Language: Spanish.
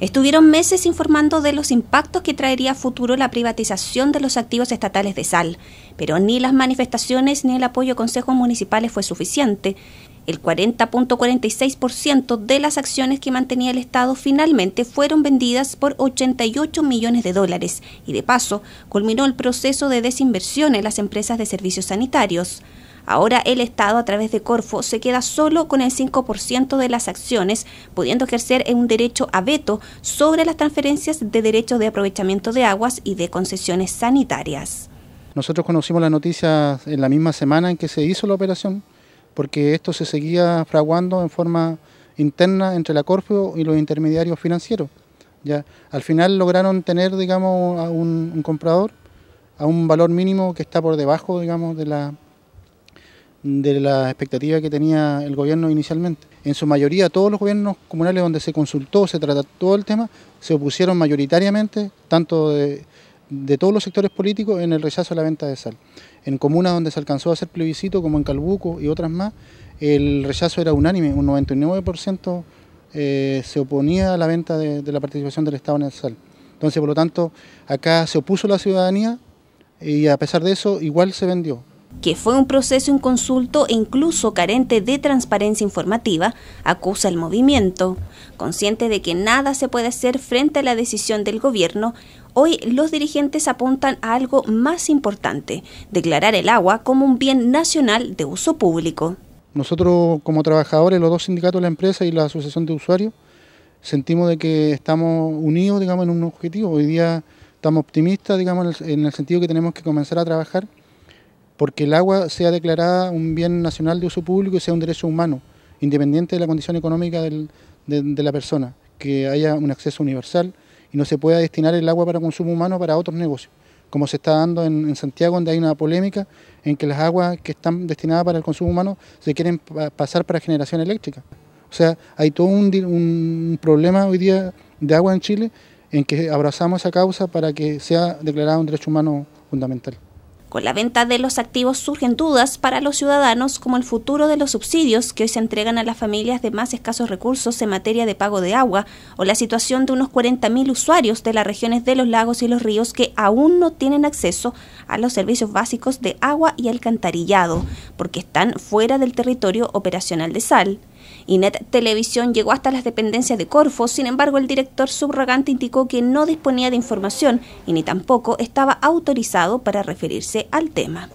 Estuvieron meses informando de los impactos que traería a futuro la privatización de los activos estatales de sal, pero ni las manifestaciones ni el apoyo a consejos municipales fue suficiente. El 40.46% de las acciones que mantenía el Estado finalmente fueron vendidas por 88 millones de dólares y de paso culminó el proceso de desinversión en las empresas de servicios sanitarios. Ahora el Estado, a través de Corfo, se queda solo con el 5% de las acciones, pudiendo ejercer un derecho a veto sobre las transferencias de derechos de aprovechamiento de aguas y de concesiones sanitarias. Nosotros conocimos la noticia en la misma semana en que se hizo la operación, porque esto se seguía fraguando en forma interna entre la Corfo y los intermediarios financieros. Ya, al final lograron tener, digamos, a un, un comprador a un valor mínimo que está por debajo, digamos, de la, de la expectativa que tenía el gobierno inicialmente. En su mayoría todos los gobiernos comunales donde se consultó, se trató todo el tema, se opusieron mayoritariamente, tanto de, todos los sectores políticos, en el rechazo a la venta de sal. En comunas donde se alcanzó a hacer plebiscito, como en Calbuco y otras más, el rechazo era unánime, un 99% eh, se oponía a la venta de, de la participación del Estado en el sal. Entonces, por lo tanto, acá se opuso la ciudadanía y a pesar de eso igual se vendió que fue un proceso inconsulto e incluso carente de transparencia informativa, acusa el movimiento. Consciente de que nada se puede hacer frente a la decisión del gobierno, hoy los dirigentes apuntan a algo más importante, declarar el agua como un bien nacional de uso público. Nosotros como trabajadores, los dos sindicatos la empresa y la asociación de usuarios, sentimos de que estamos unidos digamos, en un objetivo. Hoy día estamos optimistas digamos, en el sentido que tenemos que comenzar a trabajar porque el agua sea declarada un bien nacional de uso público y sea un derecho humano, independiente de la condición económica de, la persona, que haya un acceso universal y no se pueda destinar el agua para consumo humano para otros negocios, como se está dando en, Santiago, donde hay una polémica en que las aguas que están destinadas para el consumo humano se quieren pasar para generación eléctrica. O sea, hay todo un, un problema hoy día de agua en Chile en que abrazamos esa causa para que sea declarado un derecho humano fundamental. Con la venta de los activos surgen dudas para los ciudadanos como el futuro de los subsidios que hoy se entregan a las familias de más escasos recursos en materia de pago de agua o la situación de unos 40.000 usuarios de las regiones de los lagos y los ríos que aún no tienen acceso a los servicios básicos de agua y alcantarillado porque están fuera del territorio operacional de SAL. INET Televisión llegó hasta las dependencias de Corfo, sin embargo el director subrogante indicó que no disponía de información y ni tampoco estaba autorizado para referirse al tema.